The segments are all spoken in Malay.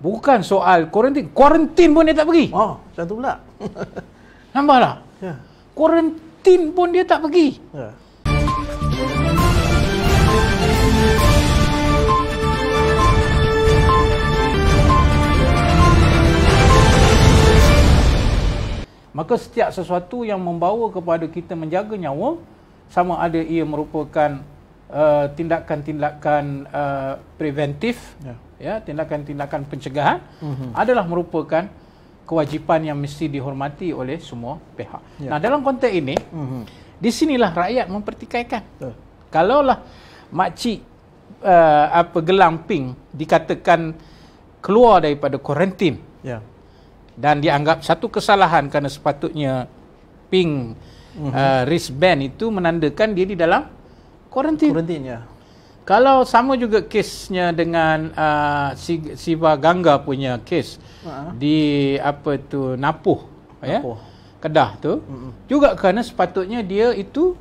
Bukan soal quarantine, quarantine pun dia tak pergi. Oh, ah, macam tu pula. Nampak tak? Ya. Kuarantin pun dia tak pergi. Ya. Maka setiap sesuatu yang membawa kepada kita menjaga nyawa, sama ada ia merupakan uh, tindakan-tindakan uh, preventif, ya ya tindakan-tindakan pencegahan mm-hmm. adalah merupakan kewajipan yang mesti dihormati oleh semua pihak. Yeah. Nah, dalam konteks ini, mm-hmm. di sinilah rakyat mempertikaikan. Betul. Kalaulah Maci uh, eh, apa gelang pink dikatakan keluar daripada kuarantin. Ya. Dan dianggap satu kesalahan kerana sepatutnya ping mm-hmm. uh, eh, wristband itu menandakan dia di dalam kuarantin. Kuarantin ya kalau sama juga kesnya dengan uh, Siva Gangga punya kes uh-huh. Ha. di apa tu Napuh, Napuh. ya. Kedah tu. Mm-hmm. Juga kerana sepatutnya dia itu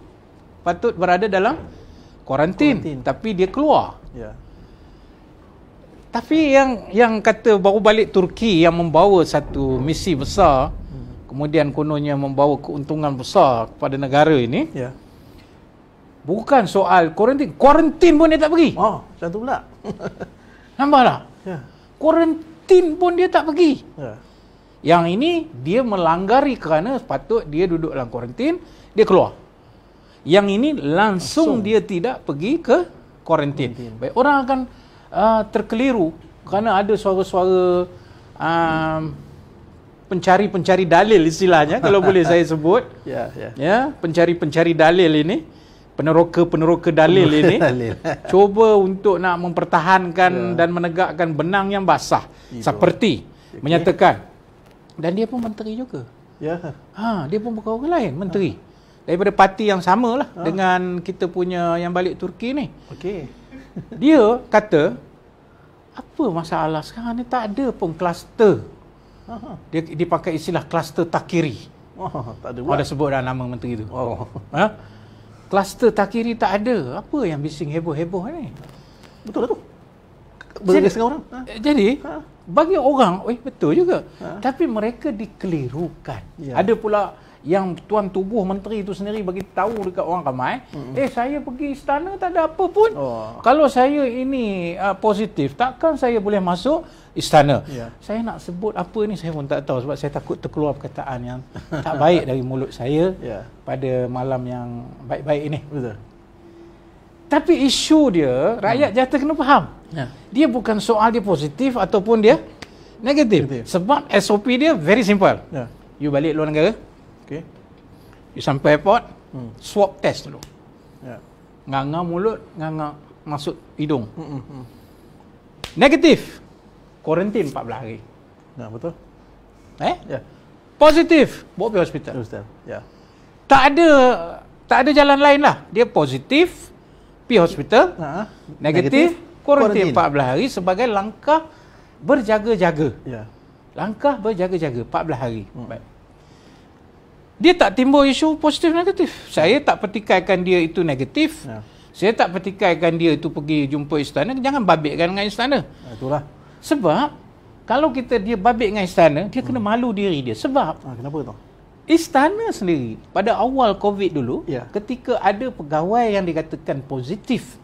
patut berada dalam kuarantin, kuarantin. tapi dia keluar. Ya. Tapi yang yang kata baru balik Turki yang membawa satu misi besar, mm-hmm. kemudian kononnya membawa keuntungan besar kepada negara ini. Yeah. Bukan soal quarantine. Quarantine pun dia tak pergi. Oh, macam tu pula. Nampak tak? Ya. Kuarantin pun dia tak pergi. Ya. Yang ini dia melanggari kerana sepatut dia duduk dalam quarantine, dia keluar. Yang ini langsung, langsung. dia tidak pergi ke quarantine. Baik, orang akan uh, terkeliru kerana ada suara-suara uh, hmm. pencari-pencari dalil istilahnya kalau boleh saya sebut. Ya, ya. Ya, pencari-pencari dalil ini peneroka-peneroka dalil ini dalil. cuba untuk nak mempertahankan yeah. dan menegakkan benang yang basah Ito. seperti okay. menyatakan dan dia pun menteri juga. Ya. Yeah. Ha, dia pun bukan orang lain, menteri. Ha. Daripada parti yang samalah ha. dengan kita punya yang balik Turki ni. Okey. Dia kata apa masalah sekarang ni tak ada pun kluster. Dia dipakai istilah kluster takiri. Oh, tak ada. Ada sebut dah nama menteri tu. Oh. Ha? Kluster takiri tak ada. Apa yang bising heboh-heboh ni? Betul lah tu. Berdekat setengah orang. Ha? Eh, jadi, ha? bagi orang, eh, betul juga. Ha? Tapi mereka dikelirukan. Ya. Ada pula yang tuan tubuh menteri itu sendiri bagi tahu dekat orang ramai hmm. eh saya pergi istana tak ada apa pun oh. kalau saya ini uh, positif takkan saya boleh masuk istana yeah. saya nak sebut apa ni saya pun tak tahu sebab saya takut terkeluar perkataan yang tak baik dari mulut saya yeah. pada malam yang baik-baik ini betul tapi isu dia rakyat hmm. jatuh kena faham yeah. dia bukan soal dia positif ataupun dia negatif, negatif. sebab SOP dia very simple yeah. you balik luar negara Okey. sampai airport, hmm. swab test dulu. Ya. Yeah. Nganga mulut, nganga masuk hidung. Hmm. hmm, hmm. Negatif. Kuarantin 14 hari. Ya, nah, betul. Eh? Ya. Yeah. Positif. Bawa pergi hospital. Ya. Yeah. Tak ada tak ada jalan lain lah. Dia positif, pi hospital. Ha. uh Negatif, kuarantin 14 hari sebagai langkah berjaga-jaga. Ya. Yeah. Langkah berjaga-jaga 14 hari. Hmm. Baik dia tak timbul isu positif negatif. Saya tak petikaikan dia itu negatif. Ya. Saya tak petikaikan dia itu pergi jumpa istana. Jangan babitkan dengan istana. Ha, itulah. Sebab kalau kita dia babit dengan istana, dia kena hmm. malu diri dia. Sebab ha, kenapa tu? Istana sendiri pada awal COVID dulu, ya. ketika ada pegawai yang dikatakan positif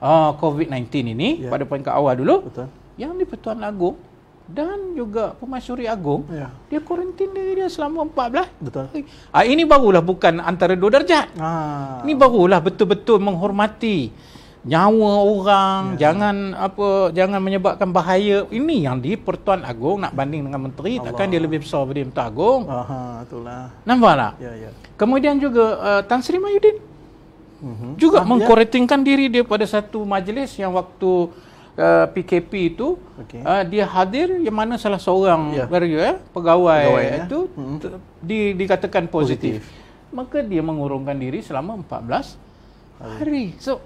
uh, ah, COVID-19 ini ya. pada peringkat awal dulu, Betul. yang di Pertuan Agong dan juga pemasyuri agung ya. dia kuarantin diri dia selama 14 betul ha, ini barulah bukan antara dua darjat ha ini barulah betul-betul menghormati nyawa orang ya. jangan apa jangan menyebabkan bahaya ini yang di pertuan agung nak banding dengan menteri Allah. takkan dia lebih besar daripada pertuan agung aha itulah nampak tak ya ya kemudian juga uh, Tan Sri Mahyudin uh-huh. Mhm. juga ah, ya. diri dia pada satu majlis yang waktu uh, PKP itu okay. uh, dia hadir yang mana salah seorang yeah. dari uh, pegawai, pegawai eh, ya. itu ya. di, dikatakan positif. positif. Maka dia mengurungkan diri selama 14 hari. hari. So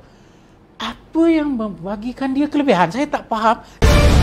apa yang membagikan dia kelebihan? Saya tak faham.